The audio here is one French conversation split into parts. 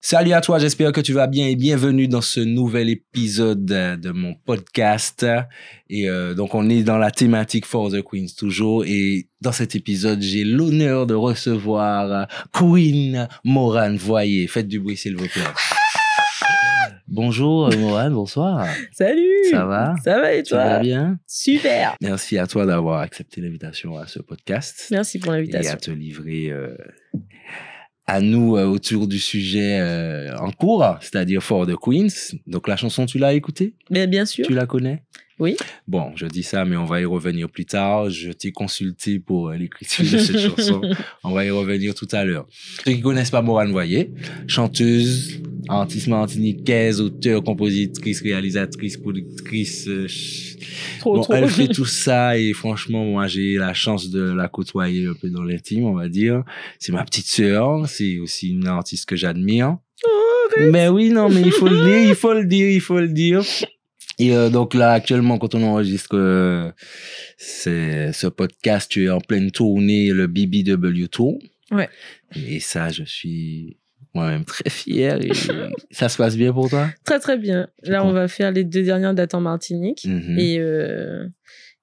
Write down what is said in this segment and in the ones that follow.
Salut à toi, j'espère que tu vas bien et bienvenue dans ce nouvel épisode de mon podcast. Et euh, donc on est dans la thématique For the Queens toujours et dans cet épisode, j'ai l'honneur de recevoir euh, Queen Moran Voyer. Faites du bruit s'il vous plaît. Bonjour euh, Morane, bonsoir. Salut. Ça va Ça va et toi Ça va bien Super. Merci à toi d'avoir accepté l'invitation à ce podcast. Merci pour l'invitation. Et à te livrer euh, à nous euh, autour du sujet en cours, c'est-à-dire For the Queens. Donc la chanson, tu l'as écoutée Bien, bien sûr. Tu la connais oui. Bon, je dis ça, mais on va y revenir plus tard. Je t'ai consulté pour l'écriture de cette chanson. On va y revenir tout à l'heure. Ceux qui connaissent pas Morane Voyer, chanteuse, artiste martiniquaise, auteur, compositrice, réalisatrice, productrice. Euh, bon, elle fait tout ça et franchement, moi, j'ai la chance de la côtoyer un peu dans l'intime, on va dire. C'est ma petite sœur, c'est aussi une artiste que j'admire. Oh, mais oui, non, mais il faut le dire, il faut le dire, il faut le dire. Et euh, donc là, actuellement, quand on enregistre euh, c'est ce podcast, tu es en pleine tournée, le BBW Tour. Ouais. Et ça, je suis moi-même très fier. Et ça se passe bien pour toi Très, très bien. Là, on va faire les deux dernières dates en Martinique. Mhm. Et euh,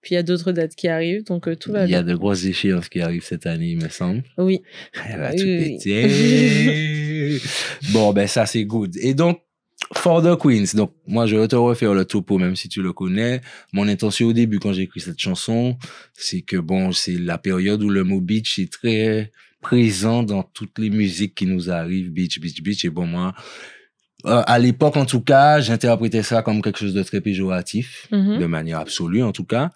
puis, il y a d'autres dates qui arrivent, donc euh, tout va Il y a de grosses échéances qui arrivent cette année, il me semble. Oui. Elle eh ben, va tout péter. bon, ben ça, c'est good. Et donc, For the Queens. Donc, moi, je vais te refaire le topo, même si tu le connais. Mon intention au début, quand j'ai écrit cette chanson, c'est que bon, c'est la période où le mot beach est très présent dans toutes les musiques qui nous arrivent, beach, beach, beach. Et bon, moi, euh, à l'époque, en tout cas, j'interprétais ça comme quelque chose de très péjoratif, mhm. de manière absolue, en tout cas.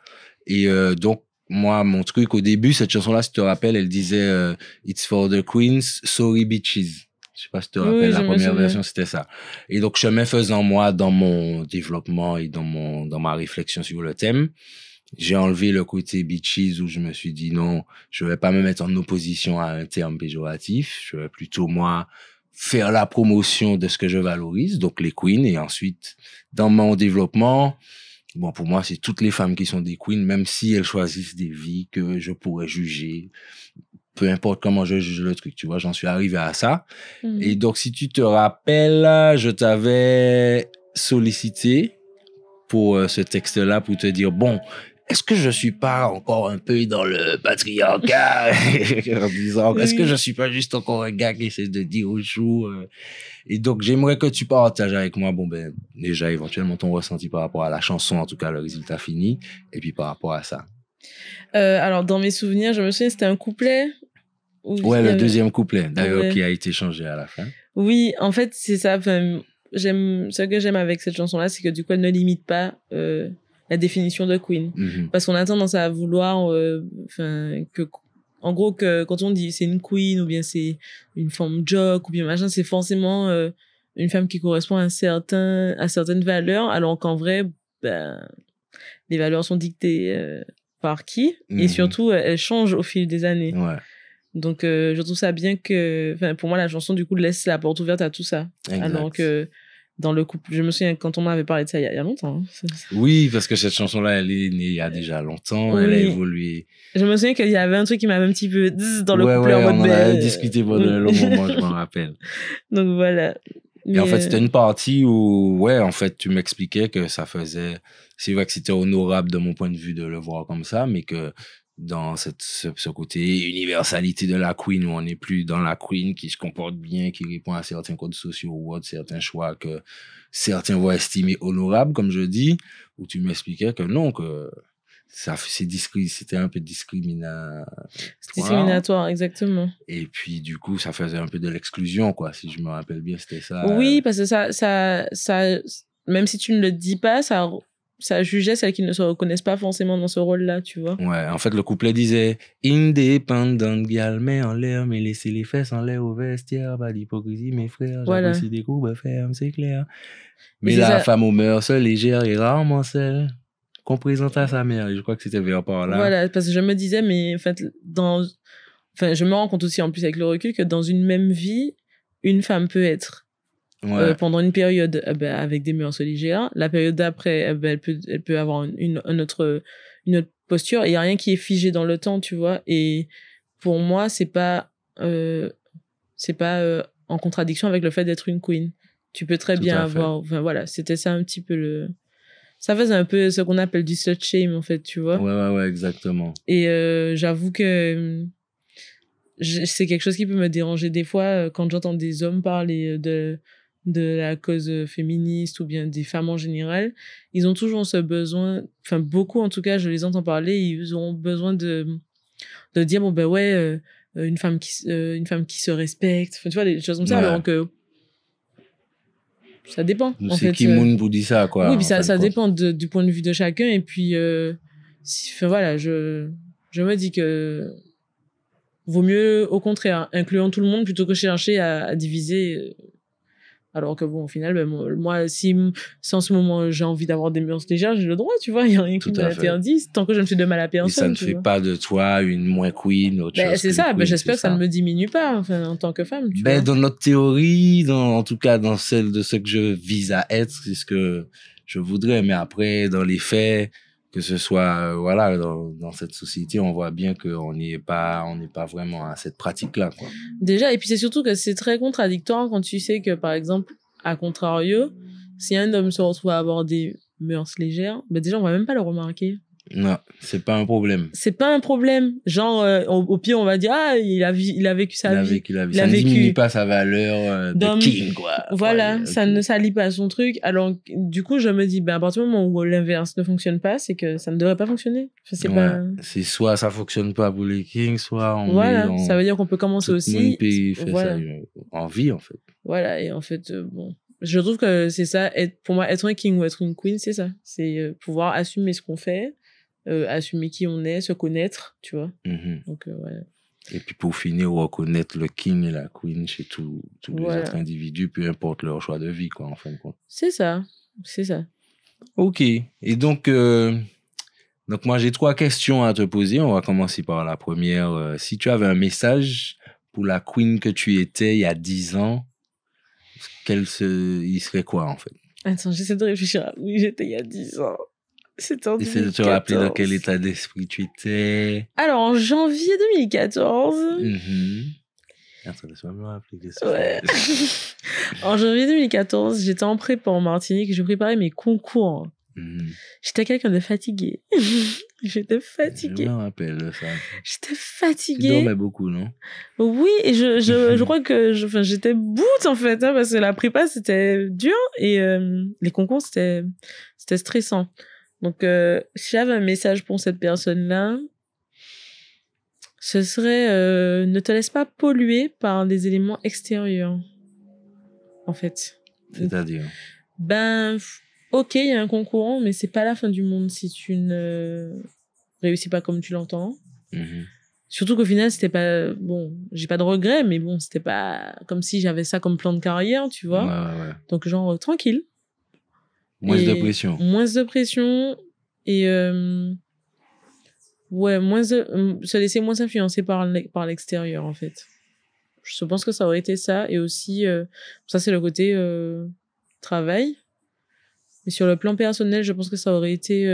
Et euh, donc, moi, mon truc au début, cette chanson-là, si tu te rappelles, elle disait euh, It's for the Queens, sorry bitches. Je sais pas si tu te rappelles, la première version, c'était ça. Et donc, chemin faisant, moi, dans mon développement et dans mon, dans ma réflexion sur le thème, j'ai enlevé le côté bitches où je me suis dit non, je vais pas me mettre en opposition à un terme péjoratif. Je vais plutôt, moi, faire la promotion de ce que je valorise, donc les queens, et ensuite, dans mon développement, bon, pour moi, c'est toutes les femmes qui sont des queens, même si elles choisissent des vies que je pourrais juger, peu importe comment je juge le truc, tu vois, j'en suis arrivé à ça. Mm. Et donc, si tu te rappelles, je t'avais sollicité pour euh, ce texte-là, pour te dire, bon, est-ce que je suis pas encore un peu dans le patriarcat en disant est-ce que je suis pas juste encore un gars qui essaie de dire au chou euh? et donc j'aimerais que tu partages avec moi bon ben déjà éventuellement ton ressenti par rapport à la chanson en tout cas le résultat fini et puis par rapport à ça euh, alors dans mes souvenirs je me souviens c'était un couplet ouais le deuxième couplet d'ailleurs qui a été changé à la fin oui en fait c'est ça j'aime ce que j'aime avec cette chanson là c'est que du coup elle ne limite pas euh, la définition de queen. Mhm. Parce qu'on a tendance à vouloir, euh, enfin, que en gros que quand on dit c'est une queen ou bien c'est une femme joke ou bien machin c'est forcément euh, une femme qui correspond à un certain à certaines valeurs alors qu'en vrai ben, les valeurs sont dictées euh, par qui et mhm. surtout elles changent au fil des années donc je trouve ça bien que pour moi la chanson du coup laisse la porte ouverte à tout ça alors que dans le couple. Je me souviens quand on m'avait parlé de ça il y a, longtemps. Hein. Oui, parce que cette chanson-là, elle est née il y a déjà longtemps, elle a évolué. Je me souviens qu'il y avait un truc qui m'avait un petit peu dans le couple. en on avait ben, discuté euh, pendant un moment, je m'en rappelle. Donc voilà. et en fait, euh, c'était une partie où, ouais, en fait, tu m'expliquais que ça faisait. C'est vrai que c'était honorable de mon point de vue de le voir comme ça, mais que dans cette, ce, côté universalité de la queen où on n'est plus dans la queen qui se comporte bien, qui répond à certains codes sociaux ou autres, certains choix que certains vont estimer honorables, comme je dis, où tu m'expliquais que non, que ça c'était un peu discriminatoire discriminatoire exactement et puis du coup ça faisait un peu de l'exclusion quoi si je me rappelle bien c'était ça oui parce que ça ça ça même si tu ne le dis pas ça ça jugeait celles qui ne se reconnaissent pas forcément dans ce rôle-là, tu vois. Ouais, en fait, le couplet disait Indépendante gal, mais en l'air, mais laisser les fesses en l'air au vestiaire, pas d'hypocrisie, mes frères, voilà. j'apprécie des coups bah, c'est clair. Mais la femme aux mœurs légère et rarement celle qu'on présente à sa mère, et je crois que c'était vers par là. Voilà, parce que je me disais, mais en fait, dans. Enfin, je me rends compte aussi, en plus, avec le recul, que dans une même vie, une femme peut être euh, pendant une période eh ben, avec des mœurs légères. La période d'après, eh ben, elle, peut, elle peut avoir une, autre, une autre posture. Il n'y a rien qui est figé dans le temps, tu vois. Et pour moi, c'est pas, euh, c'est pas euh, en contradiction avec le fait d'être une queen. Tu peux très bien avoir. Enfin, voilà, c'était ça un petit peu le. Ça faisait un peu ce qu'on appelle du slut shame, en fait, tu vois. Ouais, ouais, ouais, exactement. Et j'avoue que c'est quelque chose qui peut me déranger des fois quand j'entends des hommes parler de de la cause euh, féministe ou bien des femmes en général, ils ont toujours ce besoin, enfin beaucoup en tout cas, je les entends parler, ils ont besoin de, de dire, bon ben ouais, euh, une, femme qui, euh, une femme qui se respecte, enfin, tu vois, des choses comme ça, donc ça dépend. C'est qui Moon pour dit ça, quoi. Oui, puis ça, ça dépend du point de vue de chacun, et puis, enfin, voilà, je, je me dis que vaut mieux, au contraire, incluant tout le monde plutôt que chercher à diviser alors que vous, au final, ben, moi, si, en ce moment j'ai envie d'avoir des murs déjà j'ai le droit, tu vois. Il n'y a rien qui me tant que je ne fais de mal à personne. ça ne fait pas de toi une moins queen, ou autre ben, chose. C'est ça, ben, j'espère que ça. ne me diminue pas en tant que femme. Dans notre théorie, en tout cas dans celle de ce que je vise à être, c'est ce que je voudrais. Mais après, dans les faits, que ce soit euh, voilà dans, cette société on voit bien qu'on n'y est pas on n'est pas vraiment à cette pratique là déjà et puis c'est surtout que c'est très contradictoire quand tu sais que par exemple à contrario si un homme se retrouve à avoir des mœurs légères ben, déjà on va même pas le remarquer non, c'est pas un problème. C'est pas un problème. Genre, euh, au, pire, on va dire, ah, il a, il a vécu sa il a vie. Vécu la vie. ça ne diminue pas sa valeur euh, de king, quoi. Voilà, ça ne salit pas son truc. Alors, du coup, je me dis, ben, à partir du moment où l'inverse ne fonctionne pas, c'est que ça ne devrait pas fonctionner. Enfin, c'est pas... soit ça fonctionne pas pour les kings, soit on Voilà, ça veut dire qu'on peut commencer aussi. Euh, en vie, en fait. Voilà, et en fait, bon je trouve que c'est ça être, pour moi être un king ou être une queen c'est ça c'est pouvoir assumer ce qu'on fait euh, assumer qui on est, se connaître, tu vois. Mhm. Donc, euh, Et puis pour finir, reconnaître le king et la queen chez tous les autres individus, peu importe leur choix de vie, quoi, en fin de compte. C'est ça, c'est ça. Ok. Et donc, euh, donc moi, j'ai trois questions à te poser. On va commencer par la première. si tu avais un message pour la queen que tu étais il y a dix ans, quel se... il serait quoi, en fait Attends, j'essaie de réfléchir à j'étais il y a dix ans. C'est Essaye de te rappeler dans quel état d'esprit tu étais. Alors, en janvier 2014. Mm-hmm. en janvier 2014, j'étais en prépa en Martinique, je préparais mes concours. Mm-hmm. J'étais quelqu'un de fatigué. j'étais fatigué. Je me rappelle ça. J'étais fatigué. Tu dormais beaucoup, non Oui, et je, je, je crois que j'étais bout en fait, hein, parce que la prépa c'était dur et euh, les concours c'était stressant. Donc, euh, si j'avais un message pour cette personne-là, ce serait euh, ne te laisse pas polluer par des éléments extérieurs, en fait. C'est-à-dire Ben, ok, il y a un concurrent, mais c'est pas la fin du monde si tu ne réussis pas comme tu l'entends. Mhm. Surtout qu'au final, c'était pas. Bon, j'ai pas de regrets, mais bon, c'était pas comme si j'avais ça comme plan de carrière, tu vois. Donc, genre, tranquille. Moins de pression. Moins de pression et euh, ouais, moins de, euh, se laisser moins influencer par, par l'extérieur en fait. Je pense que ça aurait été ça et aussi euh, ça c'est le côté travail. Mais sur le plan personnel, je pense que ça aurait été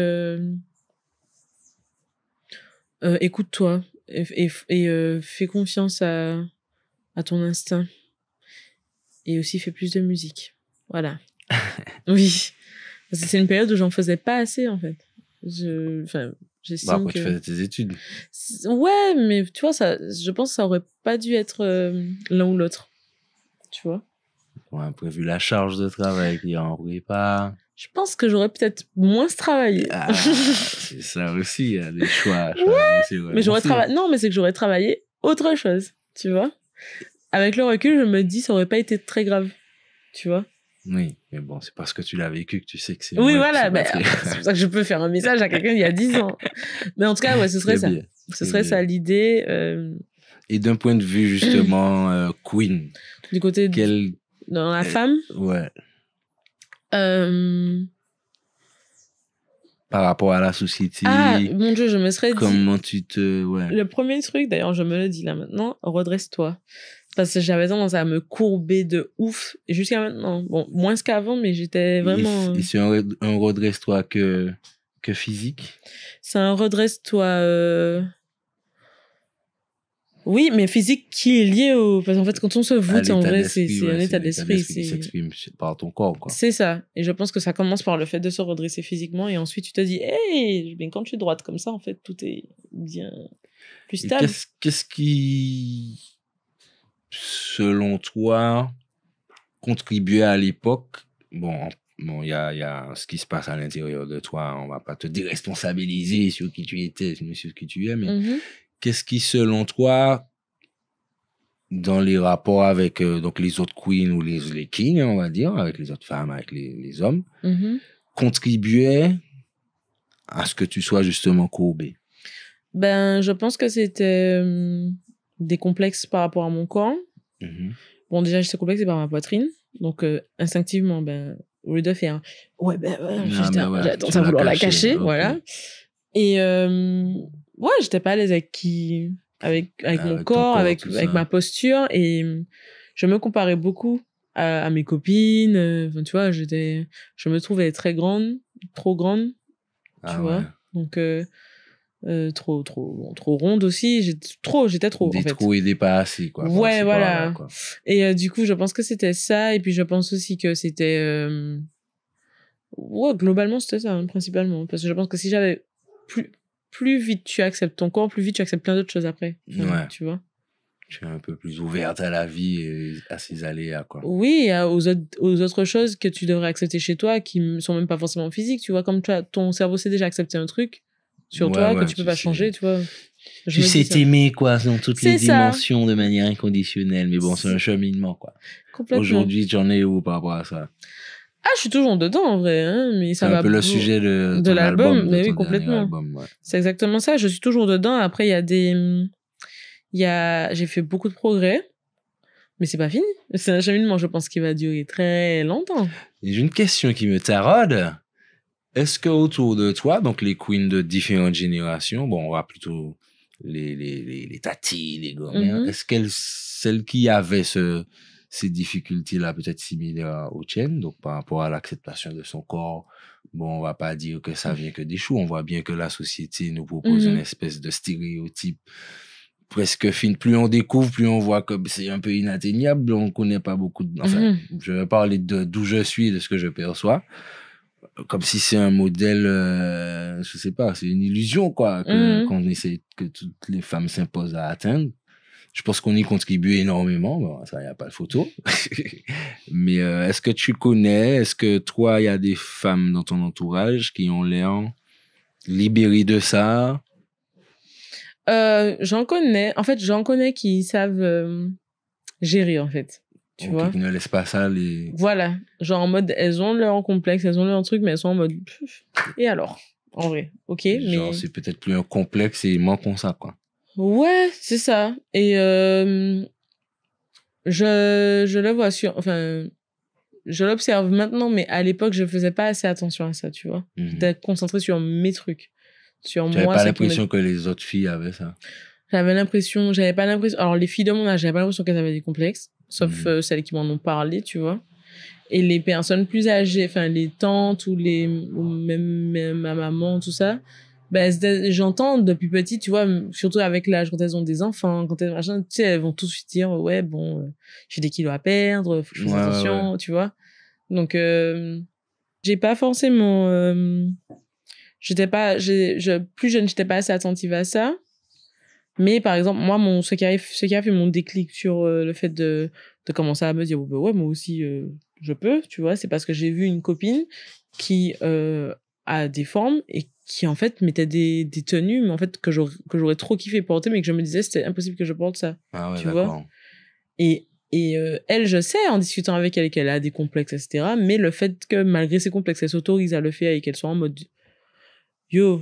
écoute-toi et, et, et fais confiance à, à ton instinct. Et aussi fais plus de musique. Voilà. oui. C'est une période où j'en faisais pas assez, en fait. Je, enfin, bah, tu faisais tes études. Ouais, mais tu vois, ça, je pense que ça aurait pas dû être euh, l'un ou l'autre. Tu vois On a prévu la charge de travail puis on ne pas. Je pense que j'aurais peut-être moins travaillé. Ah, c'est ça aussi, il y a des choix. Ouais, mais j'aurais travaillé. Non, mais c'est que j'aurais travaillé autre chose, tu vois. Avec le recul, je me dis, ça aurait pas été très grave, tu vois. Oui, mais bon, c'est parce que tu l'as vécu que tu sais que c'est. Oui, voilà, c'est pour ça que je peux faire un message à quelqu'un il y a 10 ans. Mais en tout cas, ouais, ce serait ça. Ce serait ça l'idée. Euh. Et d'un point de vue, justement, euh, Queen. Du côté de. Quelle... Dans la femme Ouais. Euh. Par rapport à la société. Ah, mon Dieu, je me serais dit. Comment tu te. Ouais. Le premier truc, d'ailleurs, je me le dis là maintenant, redresse-toi parce que j'avais tendance à me courber de ouf jusqu'à maintenant. Bon, moins qu'avant, mais j'étais vraiment. Et c'est un, redresse-toi que, que physique C'est un redresse-toi. Euh, oui, mais physique qui est lié au. Parce qu'en fait, quand on se voûte, en vrai, c'est C'est un état d'esprit. qui s'exprime par ton corps, quoi. C'est ça. Et je pense que ça commence par le fait de se redresser physiquement et ensuite tu te dis, Eh Mais quand tu es droite comme ça, en fait, tout est bien plus stable. Qu'est-ce qui selon toi, contribuer à l'époque Bon, bon, il y a, y a, ce qui se passe à l'intérieur de toi. On va pas te déresponsabiliser sur qui tu étais, sur qui tu es, mais mm-hmm. qu'est-ce qui, selon toi, dans les rapports avec euh, donc les autres queens ou les, les kings, on va dire, avec les autres femmes, avec les, les hommes, mm-hmm. contribuait à ce que tu sois justement courbé Ben, je pense que c'était euh, des complexes par rapport à mon corps. Mhm. Bon, déjà, j'étais ce complexe par ma poitrine. Donc, euh, instinctivement, ben, au lieu de faire ouais, ben, ouais, j'ai tendance à vouloir la cacher, voilà. Et euh, ouais, j'étais pas à l'aise avec qui, avec, mon corps, avec, avec ma posture. Et je me comparais beaucoup à, mes copines. Euh, enfin, tu vois, j'étais, je me trouvais très grande, trop grande, ah tu vois. Donc, euh, trop trop trop ronde aussi j'ai trop j'étais trop en fait. trous et des pas assez quoi ouais voilà et euh, du coup je pense que c'était ça et puis je pense aussi que c'était euh, ouais globalement c'était ça hein, principalement parce que je pense que si j'avais plus plus vite tu acceptes ton corps plus vite tu acceptes plein d'autres choses après tu vois tu es un peu plus ouverte à la vie et à ses aléas, quoi. Oui, aux autres, aux autres choses que tu devrais accepter chez toi, qui sont même pas forcément physiques, tu vois, comme tu as, ton cerveau sait déjà accepter un truc, sur toi que tu peux pas changer, tu vois. tu sais t'aimer, quoi, dans toutes les dimensions de manière inconditionnelle. Mais bon, c'est un cheminement, quoi. Aujourd'hui, j'en ai où par rapport à ça Ah, je suis toujours dedans, en vrai. Hein, mais ça va un peu le sujet de, l'album. Mais oui, complètement. C'est exactement ça. Je suis toujours dedans. Après, il y a des. Y a... J'ai fait beaucoup de progrès. Mais c'est pas fini. C'est un cheminement, je pense, qui va durer très longtemps. J'ai une question qui me taraude. Est-ce que autour de toi, donc les queens de différentes générations, bon, on va plutôt les, les, les, les tatis, les gourmets, mm-hmm. est-ce qu'elles, celles qui avaient ce, ces difficultés-là, peut-être similaires aux tiennes, donc par rapport à l'acceptation de son corps, bon, on va pas dire que ça vient que des choux, on voit bien que la société nous propose une mm-hmm. espèce de stéréotype presque fine. Plus on découvre, plus on voit que c'est un peu inatteignable. On connaît pas beaucoup. De... Enfin, mm-hmm. je vais parler de d'où je suis, de ce que je perçois comme si c'est un modèle, je euh, je sais pas, c'est une illusion quoi, mhm. qu'on essaie que toutes les femmes s'imposent à atteindre. Je pense qu'on y contribue énormément, ça n'y a pas de photo. Mais euh, est-ce que tu connais, est-ce que toi, il y a des femmes dans ton entourage qui ont l'air libérées de ça euh, J'en connais, en fait, j'en connais qui savent gérer en fait. Tu vois? qui ne laissent pas ça les. Voilà. Genre en mode, elles ont leur complexe, elles ont leur truc, mais elles sont en mode. Et alors En vrai. Ok, Genre, c'est peut-être plus un complexe et manquons ça, quoi. Ouais, c'est ça. Et euh, je, je le vois sur. Enfin, je l'observe maintenant, mais à l'époque, je faisais pas assez attention à ça, tu vois. D'être mhm. concentrée sur mes trucs. Sur tu moi. pas l'impression que les autres filles avaient ça. J'avais l'impression, j'avais pas l'impression. Alors, les filles de mon âge, j'avais pas l'impression qu'elles avaient des complexes sauf mhm. euh, celles qui m'en ont parlé, tu vois. Et les personnes plus âgées, enfin les tantes ou les même, ma maman, tout ça, ben, j'entends depuis petit, tu vois, surtout avec l'âge, quand elles ont des enfants, quand elles, tu sais, elles vont tout de suite dire, ouais, bon, euh, j'ai des kilos à perdre, faut que je fasse attention, tu vois. Donc, euh, j'ai pas forcément, j'étais pas, je, plus jeune, j'étais pas assez attentive à ça. Mais par exemple, moi, mon, ce, qui a, ce qui a fait mon déclic sur euh, le fait de, de commencer à me dire, ouais, moi aussi, euh, je peux, tu vois, c'est parce que j'ai vu une copine qui euh, a des formes et qui, en fait, mettait des, des tenues, mais en fait, que j'aurais trop kiffé porter, mais que je me disais, c'était impossible que je porte ça. Ah tu vois. Et, et elle, je sais, en discutant avec elle, qu'elle a des complexes, etc. Mais le fait que, malgré ses complexes, elle s'autorise à le faire et qu'elle soit en mode, yo,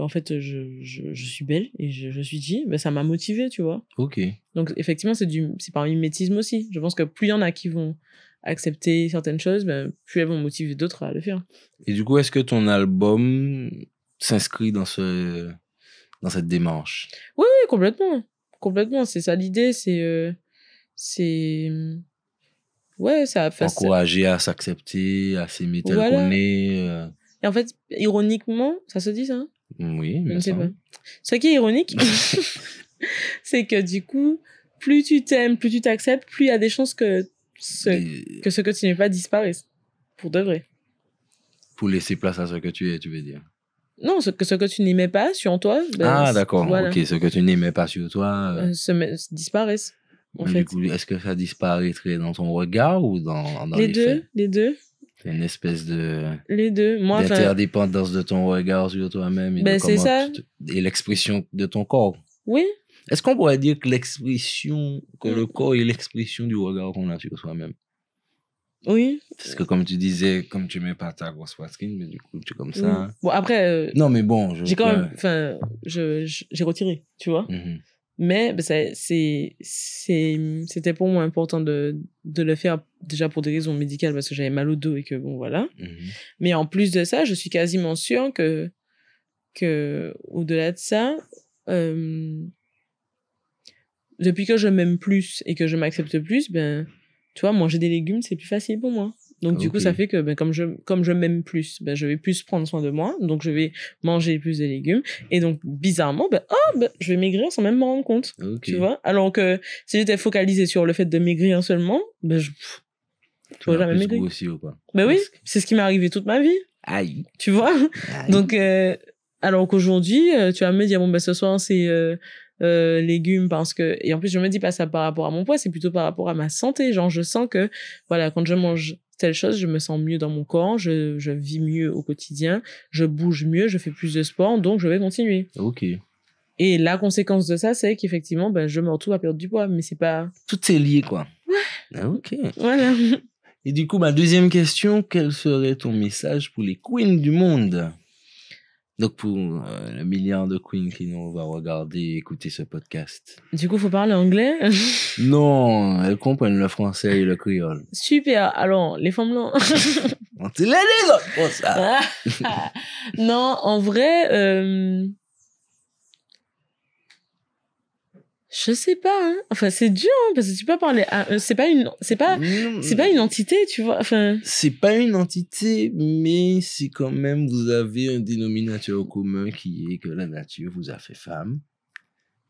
en fait, je, je, suis belle et je, je suis dit, ben bah, ça m'a motivée, tu vois. Ok. Donc, effectivement, c'est du, c'est par mimétisme aussi. Je pense que plus il y en a qui vont accepter certaines choses, ben, plus elles vont motiver d'autres à le faire. Et du coup, est-ce que ton album s'inscrit dans ce, dans cette démarche Oui, oui, complètement. Complètement. C'est ça l'idée, c'est, euh, c'est, ouais, ça a Encourager à s'accepter, à s'aimer tel qu'on est. Euh. Et en fait, ironiquement, ça se dit ça hein oui, mais ça... Ce qui est ironique, c'est que du coup, plus tu t'aimes, plus tu t'acceptes, plus il y a des chances que ce, que ce que tu n'es pas disparaisse. Pour de vrai. Pour laisser place à ce que tu es, tu veux dire non, ce que, ce que tu n'aimais pas sur toi. Ben, ah, d'accord. Ok, ce que tu n'aimais pas sur toi. Euh. Euh, disparaisse, En fait. Du coup, est-ce que ça disparaîtrait dans ton regard ou dans, dans les, les, deux Les deux une espèce de. Les deux. Moi, D'interdépendance de ton regard sur toi-même. Ben, et l'expression de ton corps. Oui. Est-ce qu'on pourrait dire que l'expression, que le corps est l'expression du regard qu'on a sur soi-même Oui. Parce que comme tu disais, comme tu mets pas ta grosse poitrine, mais du coup, tu es comme ça. Hein. Bon, après. Euh, non, mais bon. J'ai quand même. Enfin, j'ai retiré, tu vois. Mm-hmm. Mais ben, c'était pour moi important de, le faire déjà pour des raisons médicales parce que j'avais mal au dos et que bon voilà. Mhm. Mais en plus de ça, je suis quasiment sûre que, que au-delà de ça, euh, depuis que je m'aime plus et que je m'accepte plus, ben tu vois, manger des légumes c'est plus facile pour moi. Donc, du coup, ça fait que ben, comme je, comme je m'aime plus, ben, je vais plus prendre soin de moi. Donc, je vais manger plus de légumes. Et donc, bizarrement, ben, oh, ben je vais maigrir sans même m'en rendre compte. Tu vois Alors que si j'étais focalisée sur le fait de maigrir seulement, ben, je. Tu vois, jamais maigri. Aussi, ou pas ben oui, c'est ce qui m'est arrivé toute ma vie. Aïe. Tu vois Donc, euh, alors qu'aujourd'hui, euh, tu vas me dire, bon, ben, ce soir, c'est. Euh, légumes parce que et en plus je me dis pas ça par rapport à mon poids c'est plutôt par rapport à ma santé genre je sens que voilà quand je mange telle chose, je me sens mieux dans mon corps, je, vis mieux au quotidien, je bouge mieux, je fais plus de sport, donc je vais continuer. Ok. Et la conséquence de ça, c'est qu'effectivement, ben, je me retrouve à perdre du poids, mais c'est pas. Tout est lié, quoi. Ah, ok. Voilà. Et du coup, ma deuxième question, quel serait ton message pour les queens du monde donc pour euh, le de queens qui nous va regarder écouter ce podcast. Du coup, faut parler anglais Non, elles comprennent le français et le créole. Super. Alors, les femmes blancs On te les pour ça. non, en vrai, euh, je sais pas hein. enfin c'est dur hein, parce que tu peux parler euh, c'est pas une c'est pas c'est pas une entité tu vois enfin c'est pas une entité mais c'est quand même vous avez un dénominateur commun qui est que la nature vous a fait femme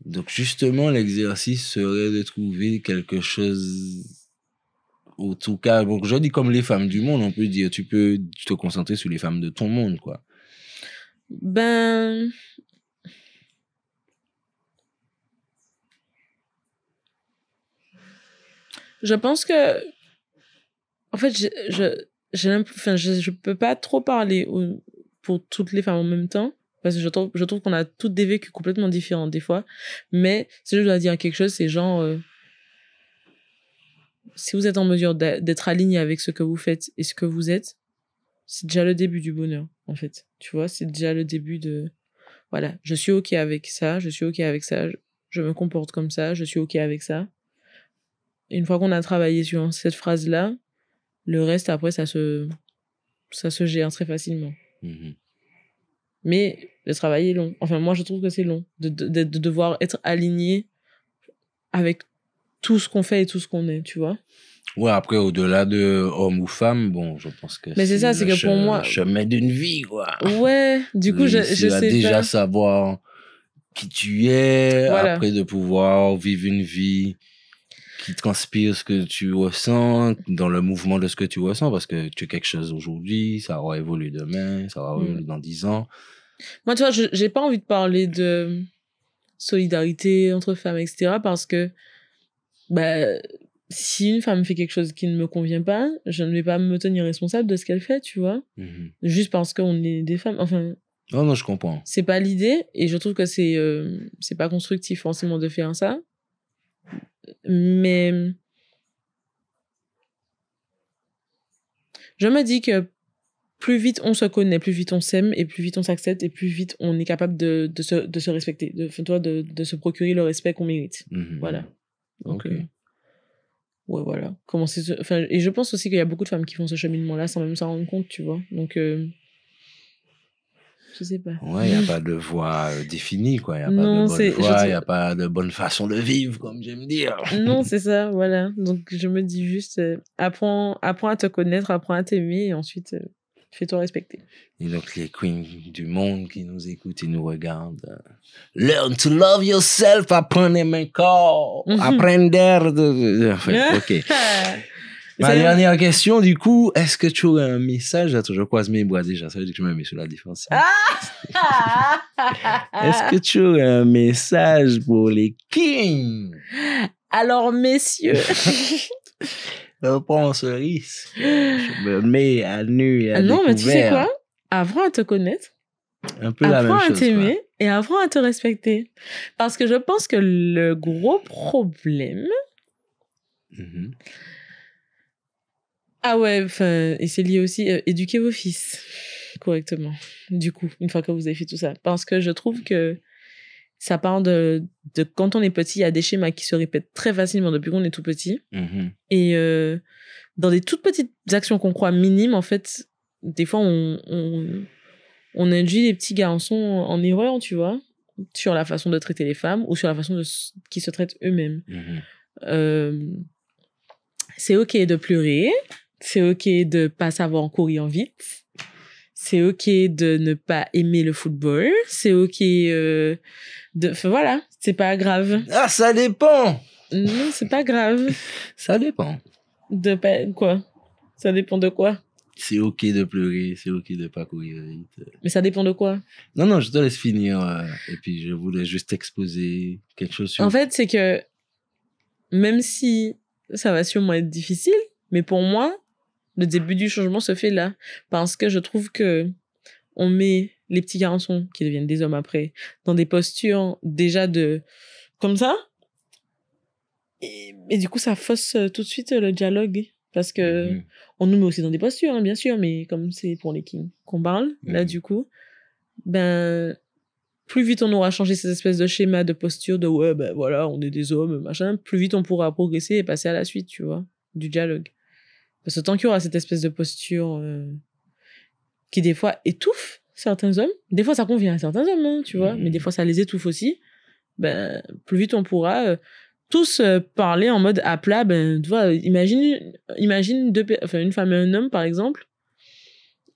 donc justement l'exercice serait de trouver quelque chose en tout cas donc je dis comme les femmes du monde on peut dire tu peux te concentrer sur les femmes de ton monde quoi ben Je pense que. En fait, je, je, enfin, je, je peux pas trop parler pour toutes les femmes en même temps. Parce que je trouve, je trouve qu'on a toutes des vécus complètement différents des fois. Mais si je dois dire quelque chose, c'est genre. Euh, si vous êtes en mesure d'être aligné avec ce que vous faites et ce que vous êtes, c'est déjà le début du bonheur, en fait. Tu vois, c'est déjà le début de. Voilà, je suis OK avec ça, je suis OK avec ça, je me comporte comme ça, je suis OK avec ça une fois qu'on a travaillé sur cette phrase-là, le reste, après, ça se, ça se gère très facilement. Mhm. Mais le travail est long. Enfin, moi, je trouve que c'est long de, de, de, devoir être aligné avec tout ce qu'on fait et tout ce qu'on est, tu vois. Ouais, après, au-delà de homme ou femme, bon, je pense que. Mais c'est ça, c'est que pour moi. Chemin d'une vie, quoi. Ouais, du coup, je, je, Tu sais. déjà savoir qui tu es, après de pouvoir vivre une vie qui transpire ce que tu ressens dans le mouvement de ce que tu ressens parce que tu es quelque chose aujourd'hui, ça aura évolué demain, ça aura mm. évolué dans dix ans. Moi, tu vois, j'ai pas envie de parler de solidarité entre femmes, etc. parce que bah, si une femme fait quelque chose qui ne me convient pas, je ne vais pas me tenir responsable de ce qu'elle fait, tu vois. Mhm. Juste parce qu'on est des femmes. Enfin, non, non, je comprends. C'est pas l'idée, et je trouve que c'est euh, c'est pas constructif forcément de faire ça. Mais je me dis que plus vite on se connaît, plus vite on s'aime et plus vite on s'accepte et plus vite on est capable de, se, de se, respecter, de, de, se procurer le respect qu'on mérite. Mhm. Voilà. Donc, euh, ouais, voilà. et je pense aussi qu'il y a beaucoup de femmes qui font ce cheminement-là sans même s'en rendre compte, tu vois. Donc, euh, je sais pas. Ouais, il n'y a pas de voie euh, définie, quoi. Il n'y a pas de bonne voie, il a pas de bonne façon de vivre, comme j'aime dire. Non, c'est ça, voilà. Donc, je me dis juste, euh, apprends, à te connaître, apprends à t'aimer, et ensuite, euh, fais-toi respecter. Et donc, les queens du monde qui nous écoutent et nous regardent, learn to love yourself, apprenez mes corps, mhm. apprenez-moi. de... Enfin, ok. Ma dernière question, du coup, est-ce que tu aurais un message Attends, toujours croise mes bras déjà, ça que je me mets sur la défense. Ah! est-ce que tu aurais un message pour les kings Alors, messieurs. je ce risque. Mais à nu et à ah Non, mais tu sais quoi Avant à te connaître. Un peu la même chose. à t'aimer et avant à te respecter. Parce que je pense que le gros problème... Mhm. Ah ouais, et c'est lié aussi, euh, éduquer vos fils correctement, du coup, une fois que vous avez fait tout ça. Parce que je trouve que ça part de, quand on est petit, il y a des schémas qui se répètent très facilement depuis qu'on est tout petit. Mhm. Et euh, dans des toutes petites actions qu'on croit minimes, en fait, des fois, on, on, induit les petits garçons en erreur, tu vois, sur la façon de traiter les femmes ou sur la façon qu'ils se traitent eux-mêmes. Mhm. Euh, c'est OK de pleurer, c'est OK de pas savoir courir vite. C'est OK de ne pas aimer le football. C'est OK euh, de... Enfin, voilà, c'est pas grave. Ah, ça dépend Non, c'est pas grave. ça dépend. De Quoi Ça dépend de quoi c'est ok de pleurer, c'est ok de pas courir vite. Mais ça dépend de quoi Non, non, je te laisse finir. Euh, et puis, je voulais juste exposer quelque chose. Sur... En fait, c'est que même si ça va sûrement être difficile, mais pour moi, le début du changement se fait là. Parce que je trouve que on met les petits garçons qui deviennent des hommes après dans des postures déjà de comme ça et, du coup ça fausse euh, tout de suite euh, le dialogue parce que mhm. on nous met aussi dans des postures hein, bien sûr mais comme c'est pour les kings qu'on parle là mhm. du coup ben plus vite on aura changé ces espèces de schémas de postures de ouais ben voilà on est des hommes machin plus vite on pourra progresser et passer à la suite tu vois du dialogue parce que tant qu'il y aura cette espèce de posture euh, qui, des fois, étouffe certains hommes, des fois, ça convient à certains hommes, hein, tu vois, mm. mais des fois, ça les étouffe aussi, ben, plus vite on pourra euh, tous euh, parler en mode à plat. Ben, tu vois, imagine, imagine une femme et un homme, par exemple,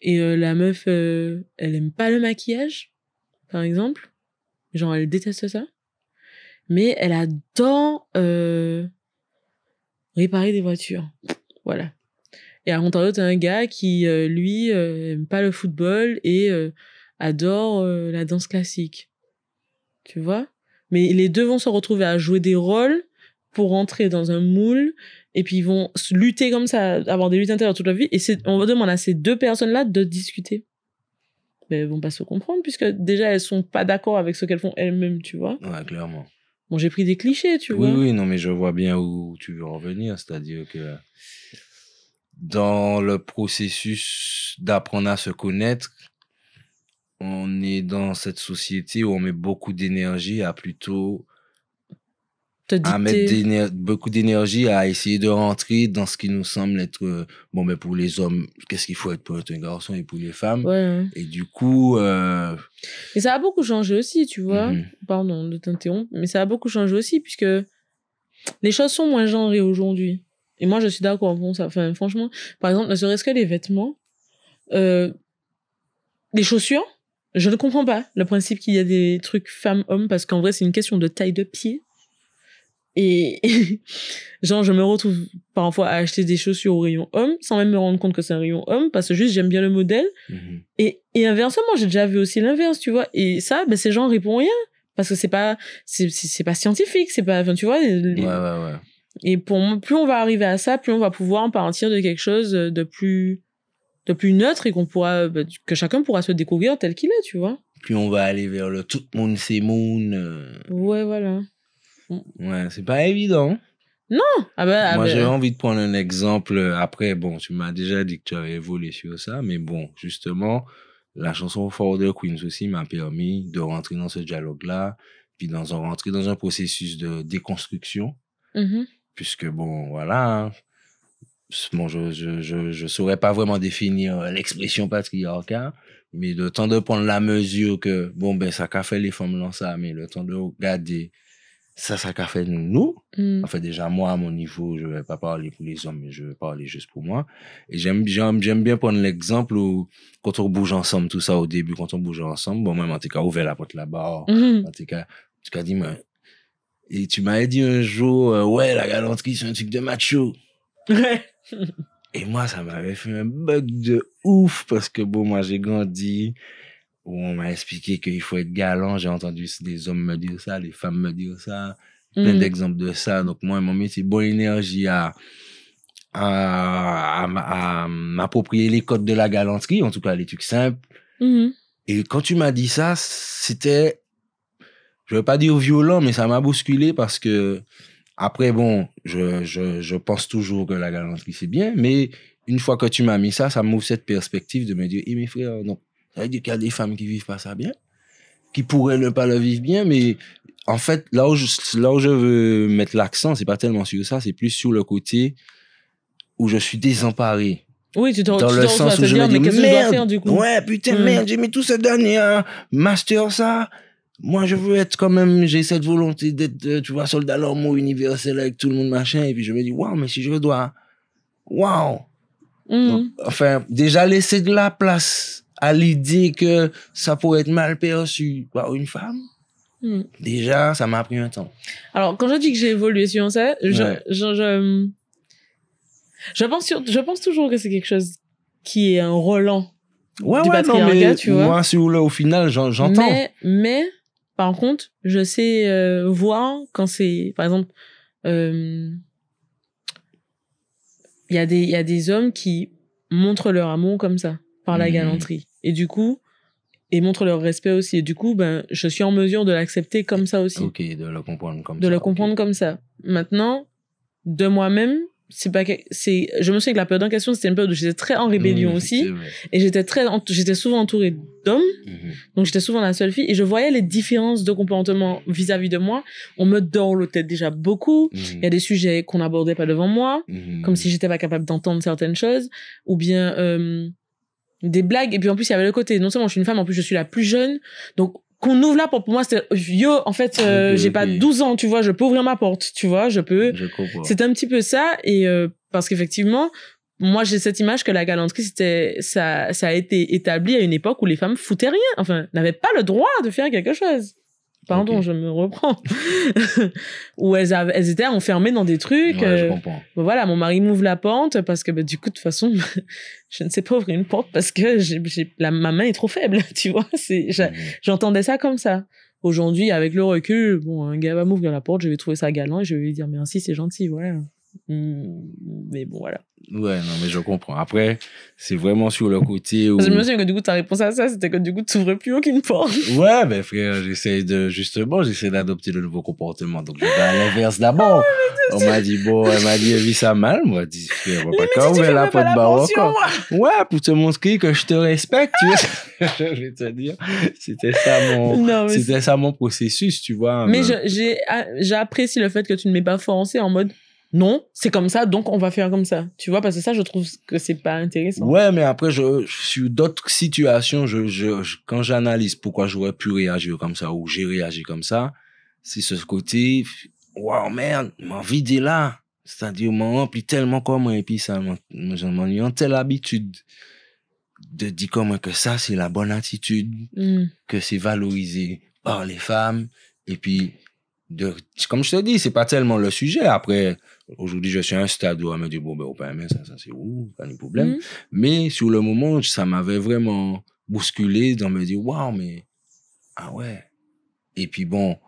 et la meuf, elle aime pas le maquillage, par exemple. Genre, elle déteste ça. Mais elle adore réparer des voitures. Voilà. Et à contrario, t'as un gars qui, euh, lui, euh, aime pas le football et euh, adore la danse classique. Tu vois Mais les deux vont se retrouver à jouer des rôles pour rentrer dans un moule et puis ils vont se lutter comme ça, avoir des luttes intérieures toute la vie. Et on va demander à ces deux personnes-là de discuter. Mais elles vont pas se comprendre puisque déjà elles sont pas d'accord avec ce qu'elles font elles-mêmes, tu vois. Ouais, clairement. Bon, j'ai pris des clichés, tu vois. Oui, oui, non, mais je vois bien où tu veux en venir, c'est-à-dire que dans le processus d'apprendre à se connaître, on est dans cette société où on met beaucoup d'énergie à plutôt à mettre beaucoup d'énergie à essayer de rentrer dans ce qui nous semble être euh, bon mais ben, pour les hommes qu'est-ce qu'il faut être pour être un garçon et pour les femmes et du coup euh... et ça a beaucoup changé aussi tu vois mm-hmm. pardon de t'interrompre mais ça a beaucoup changé aussi puisque les choses sont moins genrées aujourd'hui et moi, je suis d'accord. Bon, ça, enfin, franchement, par exemple, ne serait-ce que les vêtements, euh, les chaussures, je ne comprends pas le principe qu'il y a des trucs femmes-hommes parce qu'en vrai, c'est une question de taille de pied. Et genre, je me retrouve parfois à acheter des chaussures au rayon homme sans même me rendre compte que c'est un rayon homme parce que juste j'aime bien le modèle. Mm-hmm. et, et, inversement, j'ai déjà vu aussi l'inverse, tu vois. Et ça, ben, ces gens répondent rien parce que c'est pas, c'est, pas scientifique, c'est pas, enfin, tu vois. Ouais, ouais, ouais. Et pour plus on va arriver à ça, plus on va pouvoir en partir de quelque chose de plus, de plus neutre et qu'on pourra, euh, bah, que chacun pourra se découvrir tel qu'il est, tu vois. Plus on va aller vers le tout le monde c'est moon. Euh. Ouais, voilà. Ouais, c'est pas évident. Non. Ah, bah, ah Moi, bah. j'ai envie de prendre un exemple. Euh, après, bon, tu m'as déjà dit que tu avais évolué sur ça, mais bon, justement, la chanson For the Queens aussi m'a permis de rentrer dans ce dialogue-là, puis dans rentrer dans un processus de déconstruction. Mm-hmm puisque bon, voilà. Hein. Bon, je ne saurais pas vraiment définir euh, l'expression patriarcale, mais le temps de prendre la mesure que, bon, ben, ça qu'a fait les femmes dans ça, mais le temps de regarder ça, ça qu'a fait nous. Mm. En fait, déjà, moi, à mon niveau, je vais pas parler pour les hommes, mais je vais parler juste pour moi. Et j'aime, j'aime, bien prendre l'exemple où, quand on bouge ensemble, tout ça, au début, quand on bouge ensemble, bon, même, en tout cas, ouvert la porte là-bas, en mm-hmm. tout cas, tu dit, et tu m'avais dit un jour, euh, ouais, la galanterie, c'est un truc de macho. Ouais. Et moi, ça m'avait fait un bug de ouf parce que bon, moi, j'ai grandi où on m'a expliqué qu'il faut être galant. J'ai entendu des hommes me dire ça, les femmes me dire ça, plein hmm. d'exemples de ça. Donc, moi, mon métier, bonne énergie à, à, à, m'approprier les codes de la galanterie, en tout cas, les trucs simples. Hmm. Et quand tu m'as dit ça, c'était je veux pas dire violent, mais ça m'a bousculé parce que après, bon, je, je, je pense toujours que la galanterie, c'est bien, mais une fois que tu m'as mis ça, ça m'ouvre cette perspective de me dire, et eh, mes frères, non, ça veut dire qu'il y a des femmes qui vivent pas ça bien, qui pourraient ne pas le vivre bien, mais en fait, là où je, là où je veux mettre l'accent, c'est pas tellement sur ça, c'est plus sur le côté où je suis désemparé. Oui, tu te Dans le sens où je dis, merde, ouais, putain, hmm. merde, j'ai mis tout ce dernier hein, master, ça, moi je veux être quand même j'ai cette volonté d'être euh, tu vois soldat l'homme universel avec tout le monde machin et puis je me dis waouh mais si je dois waouh mm. enfin déjà laisser de la place à l'idée que ça pourrait être mal perçu par une femme mm. déjà ça m'a pris un temps alors quand je dis que j'ai évolué sur ça je, je, je, je pense je pense toujours que c'est quelque chose qui est un relent ouais, du ouais, tu vois moi au final j'entends mais, mais par contre, je sais euh, voir quand c'est, par exemple, euh, il y, a des, y a des hommes qui montrent leur amour comme ça, par la mmh. galanterie. Et du coup, et montrent leur respect aussi. Et du coup, ben, je suis en mesure de l'accepter comme ça aussi. Ok, de le comprendre comme ça. De le comprendre comme ça. Maintenant, de moi-même, c'est pas c'est je me souviens que la période en question c'était une période où j'étais très en rébellion mmh, aussi et j'étais très j'étais souvent entourée d'hommes mmh. donc j'étais souvent la seule fille et je voyais les différences de comportement vis-à-vis de moi on me tête déjà beaucoup mmh. il y a des sujets qu'on n'abordait pas devant moi comme si j'étais pas capable d'entendre certaines choses ou bien euh, des blagues et puis en plus il y avait le côté non seulement je suis une femme en plus je suis la plus jeune donc qu'on ouvre la porte. Pour moi, c'est yo, en fait, euh, j'ai pas 12 ans, tu vois, je peux ouvrir ma porte, tu vois, je peux. C'est un petit peu ça. Et euh, parce qu'effectivement, moi, j'ai cette image que la galanterie, c'était, ça, ça a été établi à une époque où les femmes foutaient rien, enfin, n'avaient pas le droit de faire quelque chose. Pardon, je me reprends. Où elles, elles, étaient enfermées dans des trucs. je euh, comprends. voilà, mon mari m'ouvre la porte parce que bah, du coup, de toute façon, je ne sais pas ouvrir une porte parce que ma main est trop faible, tu vois. J'entendais ça comme ça. Aujourd'hui, avec le recul, bon, un gars va m'ouvrir la porte, je vais trouver ça galant et je vais lui dire merci, c'est gentil, voilà. Hmm, mais bon, voilà. Ouais, non, mais je comprends. Après, c'est vraiment sur le côté où... Je me souviens que du coup, ta réponse à ça, c'était que du coup, tu ouvrais plus aucune porte. Ouais, mais ben, frère, j'essaie de... Justement, j'essaie d'adopter le nouveau comportement. Donc, je vais à l'inverse d'abord. Ah, on m'a dit, bon, elle m'a dit, elle vit ça mal. Moi, dit, frère, on va pas quand ouvrir la porte baroque. Ouais, pour te montrer que je te respecte, tu vois. je vais te dire, c'était ça mon... C'était ça mon processus, tu vois. Mais, hein, j'ai ah, j'apprécie le fait que tu ne m'aies pas forcé en mode non, c'est comme ça, donc on va faire comme ça. Tu vois, parce que ça, je trouve que c'est pas intéressant. Ouais, mais après, je, sur d'autres situations, je, quand j'analyse pourquoi j'aurais pu réagir comme ça ou j'ai réagi comme ça, c'est ce côté, wow, merde, ma vie est là. C'est-à-dire, m'en remplit tellement comme et puis ça, j'en ai une telle habitude de dire moi que ça, c'est la bonne attitude, mm. que c'est valorisé par les femmes, et puis comme je te dis, c'est pas tellement le sujet. Après, aujourd'hui, je suis un stade où on me dit, bon, ben, au ça, ça c'est où, pas de problème. Mm-hmm. Mais sur le moment, ça m'avait vraiment bousculé dans me dire, waouh, mais, ah ouais. Et puis bon,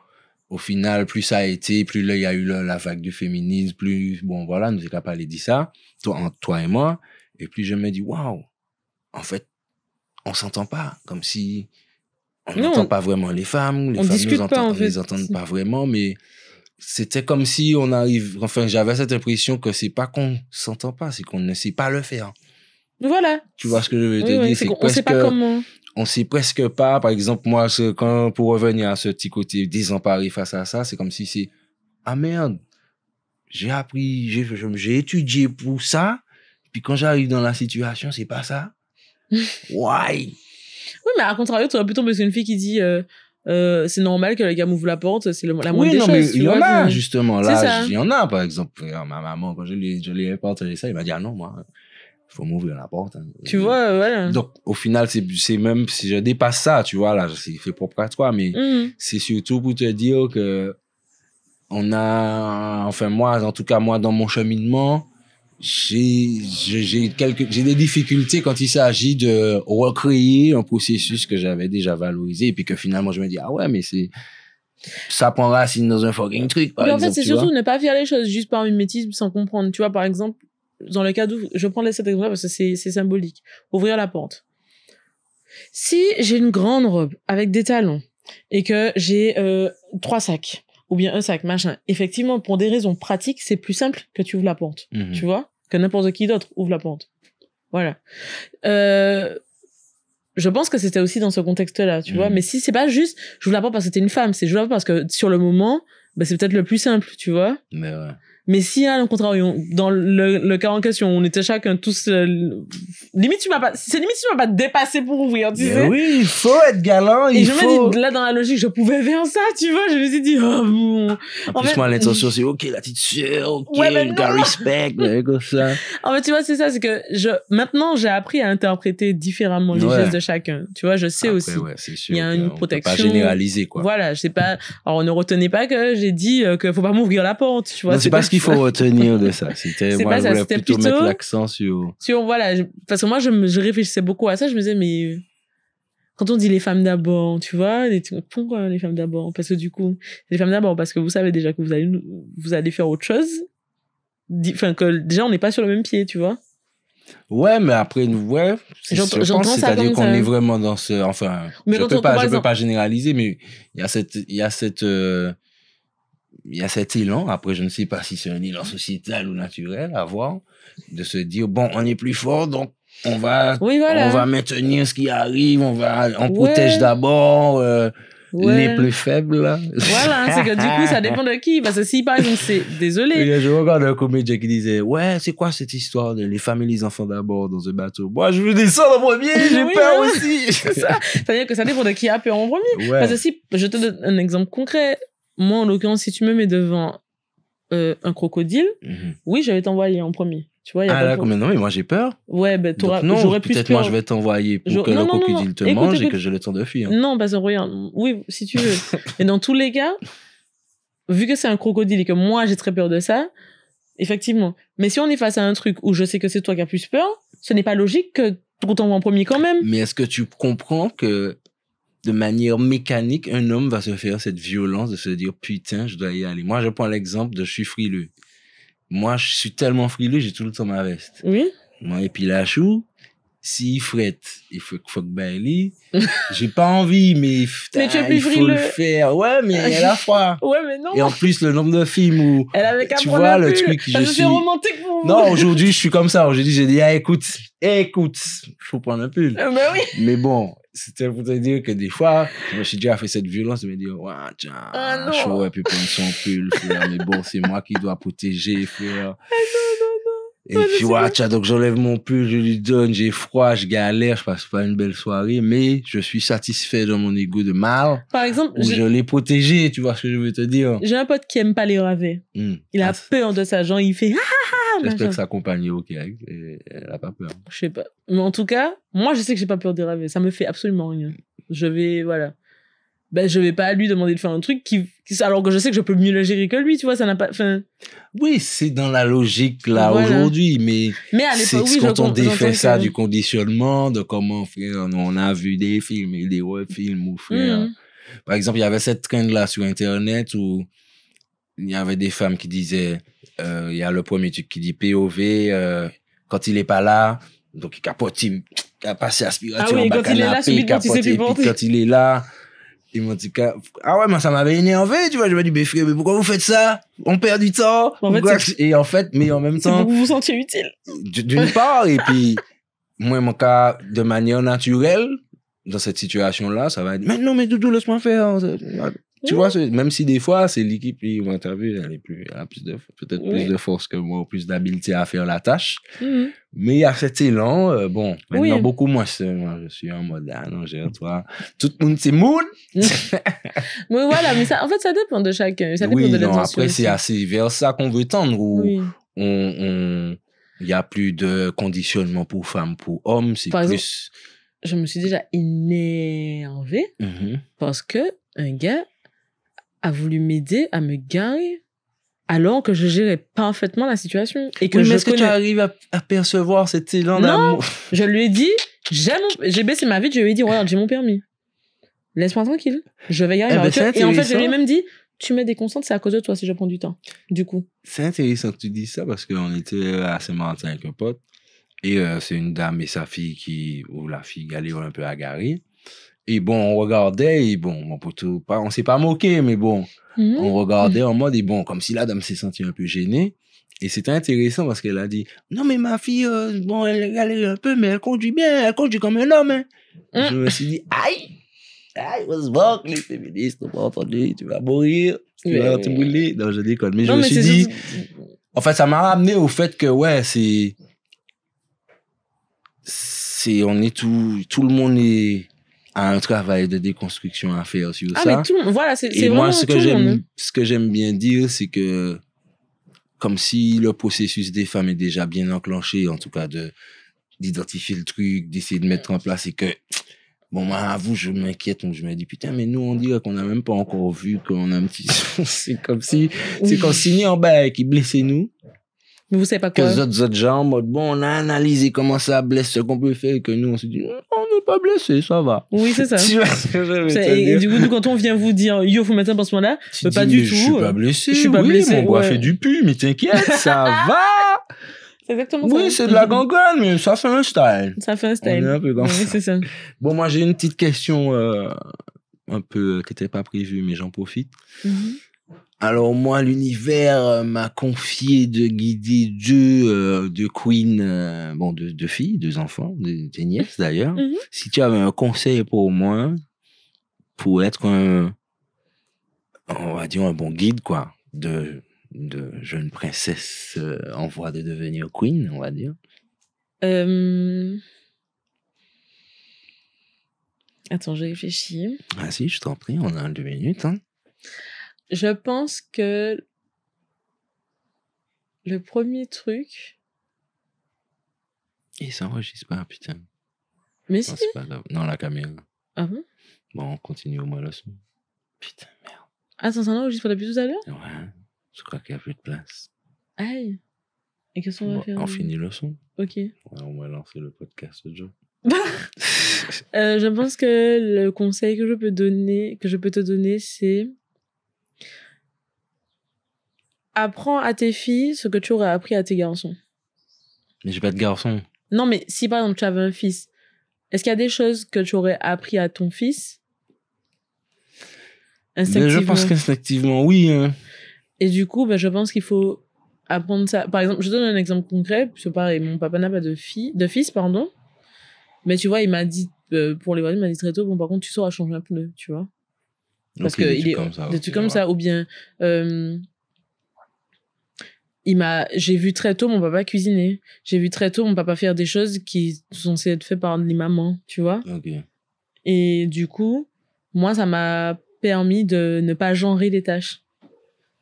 au final, plus ça a été, plus il y a eu la vague du féminisme, plus, bon, voilà, nous pas capables de ça, toi, toi et moi. Et puis je me dis, waouh, en fait, on s'entend pas. Comme si, on n'entend pas vraiment les femmes, les femmes ne pas, les entendent pas vraiment, mais c'était comme si on arrive, enfin, j'avais cette impression que c'est pas qu'on s'entend pas, c'est qu'on ne sait pas le faire. Voilà. Tu vois ce que je veux te dire? On ne sait pas comment. On sait presque pas, par exemple, moi, quand, pour revenir à ce petit côté désemparé face à ça, c'est comme si c'est, ah merde, j'ai appris, j'ai étudié pour ça, puis quand j'arrive dans la situation, c'est pas ça. Why? Oui, mais à contrario, tu aurais plutôt tomber sur une fille qui dit euh, euh, c'est normal que les gars m'ouvrent la porte, c'est le, la moindre oui, des non, choses. il y, en a, justement. Là, il y en a, par exemple. Ma maman, quand je lui, je lui ai partagé ça, il m'a dit ah non, moi, il faut m'ouvrir la porte. Hein. Tu vois, voilà. Donc, au final, c'est même si je dépasse ça, tu vois, là, c'est fait propre à toi, mais mmh. c'est surtout pour te dire que on a, enfin, moi, en tout cas, moi, dans mon cheminement, j'ai j'ai des difficultés quand il s'agit de recréer un processus que j'avais déjà valorisé et puis que finalement je me dis ah ouais mais c'est ça prend racine dans un fucking truc par mais en fait c'est surtout ne pas faire les choses juste par mimétisme sans comprendre tu vois par exemple dans le cas d'où je prends cet exemple parce que c'est symbolique ouvrir la porte si j'ai une grande robe avec des talons et que j'ai euh, trois sacs ou bien un sac, machin. Effectivement, pour des raisons pratiques, c'est plus simple que tu ouvres la porte, mhm. tu vois, que n'importe qui d'autre ouvre la porte. Voilà. Euh, je pense que c'était aussi dans ce contexte-là, tu vois. Mhm. Mais si c'est pas juste, ouvre la porte parce que c'était une femme, c'est juste parce que sur le moment, bah, c'est peut-être le plus simple, tu vois. Mais ouais. Mais si, hein, au contraire, contrario, dans le, cas en question, on était chacun tous. Euh, limite, tu m'as pas. C'est limite, tu m'as pas dépassé pour ouvrir, tu sais. Oui, il faut être galant. Et je me dis, là, dans la logique, je pouvais faire ça, tu vois. Je me suis dit, oh bon. En, plus, fait... moi, l'intention, c'est OK, l'attitude, OK, le respect, ça. En fait, tu vois, c'est ça, c'est que je. Maintenant, j'ai appris à interpréter différemment les gestes de chacun. Tu vois, je sais aussi. il y a une protection. Pas généraliser, quoi. Voilà, je sais pas. Alors, ne retenez pas que j'ai dit euh, qu'il faut pas m'ouvrir la porte, tu vois. Il faut retenir de ça C'était moi, je voulais plutôt, mettre l'accent sur. Sur voilà, parce que moi, je, je réfléchissais beaucoup à ça. Je me disais, mais quand on dit les femmes d'abord, tu vois, les, pourquoi les femmes d'abord Parce que du coup, les femmes d'abord, parce que vous savez déjà que vous allez, vous allez faire autre chose. Enfin, que déjà, on n'est pas sur le même pied, tu vois. Ouais, mais après, ouais, c'est-à-dire qu'on est vraiment dans ce, enfin, je peux pas, je peux pas généraliser, mais il y a cette, il y a cette, euh, il y a cet élan, après je ne sais pas si c'est un élan sociétal ou naturel à voir, de se dire, bon, on est plus fort, donc on va, on va maintenir ce qui arrive, on, va, on protège d'abord. Euh, les plus faibles. Voilà, hein, c'est que du coup, ça dépend de qui. Parce que si, par exemple, c'est. Désolé. Je regarde un comédien qui disait Ouais, c'est quoi cette histoire de les familles, les enfants d'abord dans un bateau Moi, je veux descendre en premier, j'ai peur hein. aussi. C'est ça. C'est-à-dire que ça dépend de qui a peur en premier. Parce que si, je te donne un exemple concret moi, en l'occurrence, si tu me mets devant euh, un crocodile, mhm. oui, je vais t'envoyer en premier. Tu vois, y a ah là, combien non, mais moi j'ai peur. Ouais, ben tu Non, peut-être moi je vais t'envoyer pour que le crocodile te mange et que j'ai le temps de fuir. Hein. Non, parce que regarde, hein, oui, si tu veux. Et dans tous les cas, vu que c'est un crocodile et que moi j'ai très peur de ça, effectivement. Mais si on est face à un truc où je sais que c'est toi qui as plus peur, ce n'est pas logique que t'envoie en premier quand même. Mais est-ce que tu comprends que de manière mécanique, un homme va se faire cette violence de se dire putain, je dois y aller. Moi, je prends l'exemple de je suis frileux. Moi, je suis tellement frileux, j'ai tout le temps ma veste. Oui. Moi, et puis la chou, si frette, il faut que Bailey. Ben, j'ai pas envie, mais, ah, il faut le faire. Ouais, mais elle a froid. ouais, mais non. Et en plus, le nombre de films où. Elle avait tu vois le truc. que je suis romantique pour Non, aujourd'hui, je suis comme ça. Aujourd'hui, j'ai dit, ah, écoute, écoute, faut prendre un pull. Mais euh, bah oui. Mais bon, c'était pour te dire que des fois, je me suis dit déjà fait cette violence de me dire, ouais, tiens, ah, je suis un peu prendre son pull, mais bon, c'est moi qui dois protéger, frère. Ah, et puis, ouais, donc j'enlève mon pull, je lui donne, j'ai froid, je galère, je passe pas une belle soirée, mais je suis satisfait dans mon ego de mal. Par exemple, je l'ai protégé, tu vois ce que je veux te dire. J'ai un pote qui aime pas les ravets. Hmm. Il a ah, peur de sa jambe, il fait J'espère que sa est ok elle a pas peur. Je sais pas. Mais en tout cas, moi je sais que j'ai pas peur des ravets, ça me fait absolument rien. Je vais, voilà ben je vais pas lui demander de faire un truc qui, alors que je sais que je peux mieux le gérer que lui tu vois ça n'a pas enfin oui c'est dans la logique là aujourd'hui mais c'est quand on défait ça du conditionnement de comment frère on a vu des films et des webfilms ou frère mhm. par exemple il y avait cette trend là sur internet où il y avait des femmes qui disaient euh, il y a le premier truc qui dit POV euh, quand il est pas là donc il capote il, a passé aspirateur ah quand il il capote, et quand il est là ils m'ont dit, ah ouais, mais ça m'avait énervé, tu vois. Je me dit, mais frère, mais pourquoi vous faites ça? On perd du temps. et en fait, mais en même temps. vous vous sentiez utile. D'une part, et puis, moi, mon cas, de manière naturelle, dans cette situation-là, ça va être, mais non, mais Doudou, laisse-moi faire. Hein, tu mm. vois, même si des fois, c'est l'équipe qui m'interviewe, elle, plus, a peut-être plus de force que moi, plus d'habileté à faire la tâche. Mm-hmm. Mais il y a cet élan, euh, bon, maintenant beaucoup moins seul. Moi, je suis en mode, ah non, toi. Tout le monde, c'est moon. mais voilà, mais ça, en fait, ça dépend de chacun. Ça dépend non, après, c'est assez vers ça qu'on veut tendre, où il n'y a plus de conditionnement pour femmes, pour hommes, c'est plus. je me suis déjà énervée mm-hmm. parce que un gars a voulu m'aider à me garer alors que je gérais parfaitement la situation et que est-ce que tu arrives à, percevoir cet élan d'amour je lui ai dit j'ai baissé ma vie je lui ai dit regarde j'ai mon permis laisse-moi tranquille je vais y eh ben, et en fait je lui ai même dit tu mets des consentes, c'est à cause de toi si je prends du temps. Du coup. C'est intéressant que tu dises ça parce qu'on était à saint avec un pote et euh, c'est une dame et sa fille qui, ou la fille galère un peu à agarrée. Et bon, on regardait, et bon, on, ne s'est pas moqué, mais bon, mmh. on regardait en mode, et bon, comme si la dame s'est sentie un peu gênée. Et c'était intéressant parce qu'elle a dit, non, mais ma fille, euh, bon, elle galère un peu, mais elle conduit bien, elle conduit comme un homme. Hein. Mmh. Je me suis dit, aïe, aïe, se que les féministes n'ont pas entendu, tu vas mourir, tu vas te brûler. Non, je déconne, mais je me suis dit, en fait, ça m'a ramené au fait que, ouais, c'est, c'est, on est tout, tout le monde est, un ah, travail de déconstruction à faire sur ah, ça. Mais tout, voilà, c'est Et moi, ce que j'aime, hein. ce que j'aime bien dire, c'est que comme si le processus des femmes est déjà bien enclenché, en tout cas de d'identifier le truc, d'essayer de mettre en place et que Bon, moi, à vous, je m'inquiète. Je me dis, putain, mais nous, on dirait qu'on n'a même pas encore vu qu'on a un petit... c'est comme si, c'est qu'on signé en bas qui blessait nous. Mais vous savez pas quoi. Que les autres, autres gens, bon, on a analysé comment ça blesse, ce qu'on peut faire, et que nous, on se dit, n'est pas blessé, ça va. Oui, c'est ça. tu vois et, du coup, quand on vient vous dire yo, faut mettre un pansement là, euh, pas du tout. Je suis euh, pas blessé. Je suis pas oui, blessé. Mon bois fait du pu, mais t'inquiète, ça va. exactement oui, c'est de la gangrène, mais ça fait un style. Ça fait un style. On oui, c'est ça. Bon, moi, j'ai une petite question euh, un peu qui n'était pas prévue, mais j'en profite. Mhm. Alors moi, l'univers euh, m'a confié de guider deux, euh, deux queens, euh, bon, deux, filles, deux enfants, des nièces d'ailleurs. Mhm. Si tu avais un conseil pour moi, pour être un, on va dire un bon guide, quoi, de, de jeune princesse en voie de devenir queen, on va dire. Attends, je réfléchis. Ah si, je t'en prie, on a deux minutes. Hein. Je pense que le premier truc. Il s'enregistre pas, putain. Mais si. Non, la caméra. Ah bon Bon, on continue au moins le son. Putain, merde. Ah, ça s'enregistre pas depuis tout à l'heure Ouais. Je crois qu'il n'y a plus de place. Aïe. Et qu'est-ce qu'on va faire On finit le son. Ok. on va lancer le podcast Joe. euh, je pense que le conseil que je peux donner, que je peux te donner, c'est apprends à tes filles ce que tu aurais appris à tes garçons. Mais j'ai pas de garçon. Non, mais si par exemple tu avais un fils, est-ce qu'il y a des choses que tu aurais appris à ton fils Instinctivement. je pense qu'instinctivement, oui. Hein. Et du coup, ben, je pense qu'il faut apprendre ça. Par exemple, je donne un exemple concret, Je mon papa n'a pas de, fille, de fils, pardon. Mais tu vois, il m'a dit, euh, pour les voisins, il m'a dit très tôt, bon, par contre, tu sauras changer un pneu, tu vois. Parce que il est. Comme ça, des trucs comme ça. Ou bien, euh, il m'a j'ai vu très tôt mon papa cuisiner j'ai vu très tôt mon papa faire des choses qui sont censées être faites par les mamans tu vois et du coup moi ça m'a permis de ne pas genrer les tâches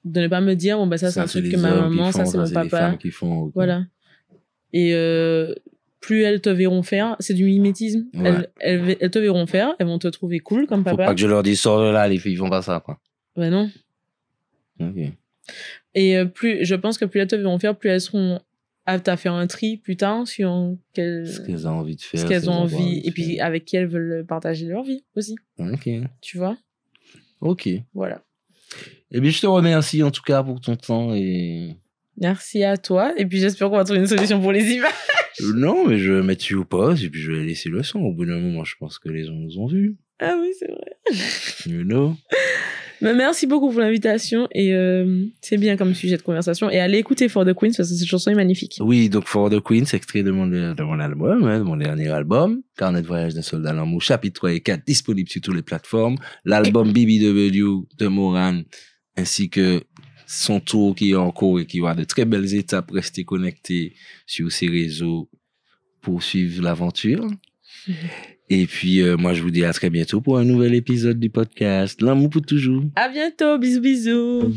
de ne pas me dire bon ben ça, c'est un truc que ma maman ça c'est mon papa qui font, voilà et euh, plus elles te verront faire, c'est du mimétisme. Elles, te verront faire, elles vont te trouver cool comme papa. Faut pas que je leur dise sors là, les filles font pas ça quoi. ben non. Ok. Et euh, plus, je pense que plus elles te vont faire, plus elles seront aptes à faire un tri plus tard sur ce qu'elles ont envie de faire. Ce qu'elles ont envie, et puis avec qui elles veulent partager leur vie aussi. Ok. Tu vois Ok. Voilà. Eh bien, je te remercie en tout cas pour ton temps et. Merci à toi. Et puis, j'espère qu'on va trouver une solution pour les images. Euh, non, mais je vais mettre sur ou et puis je vais laisser le son. Au bout d'un moment, je pense que les gens nous ont vus. Ah oui, c'est vrai. You know. merci beaucoup pour l'invitation et euh, c'est bien comme sujet de conversation. Et allez écouter For the Queens parce que cette chanson est magnifique. Oui, donc For the Queens, extrait de mon, album, hein, de mon dernier album, Carnet de voyage d'un soldat l'amour, chapitre 3 et 4, disponible sur toutes les plateformes. L'album BBW de Moran, ainsi que son tour qui est en cours et qui va de très belles étapes. Restez connectés sur ces réseaux pour suivre l'aventure. Et puis, euh, moi, je vous dis à très bientôt pour un nouvel épisode du podcast. L'amour pour toujours. À bientôt. Bisous, bisous.